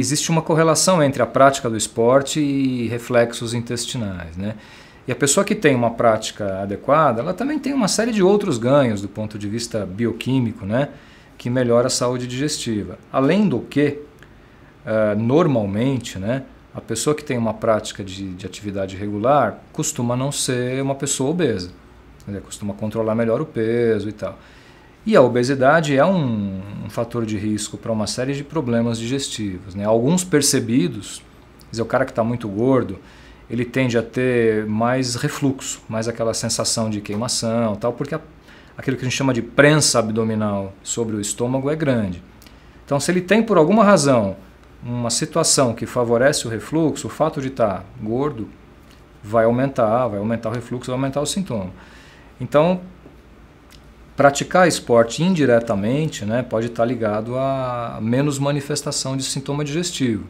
existe uma correlação entre a prática do esporte e reflexos intestinais, né? E a pessoa que tem uma prática adequada, ela também tem uma série de outros ganhos do ponto de vista bioquímico, né? Que melhora a saúde digestiva. Além do que, uh, normalmente, né? A pessoa que tem uma prática de, de atividade regular costuma não ser uma pessoa obesa. Dizer, né? costuma controlar melhor o peso e tal. E a obesidade é um, um fator de risco para uma série de problemas digestivos. Né? Alguns percebidos, quer dizer, o cara que está muito gordo, ele tende a ter mais refluxo, mais aquela sensação de queimação, tal, porque a, aquilo que a gente chama de prensa abdominal sobre o estômago é grande. Então, se ele tem por alguma razão uma situação que favorece o refluxo, o fato de estar tá gordo vai aumentar, vai aumentar o refluxo, vai aumentar o sintoma. Então, Praticar esporte indiretamente né, pode estar ligado a menos manifestação de sintoma digestivo.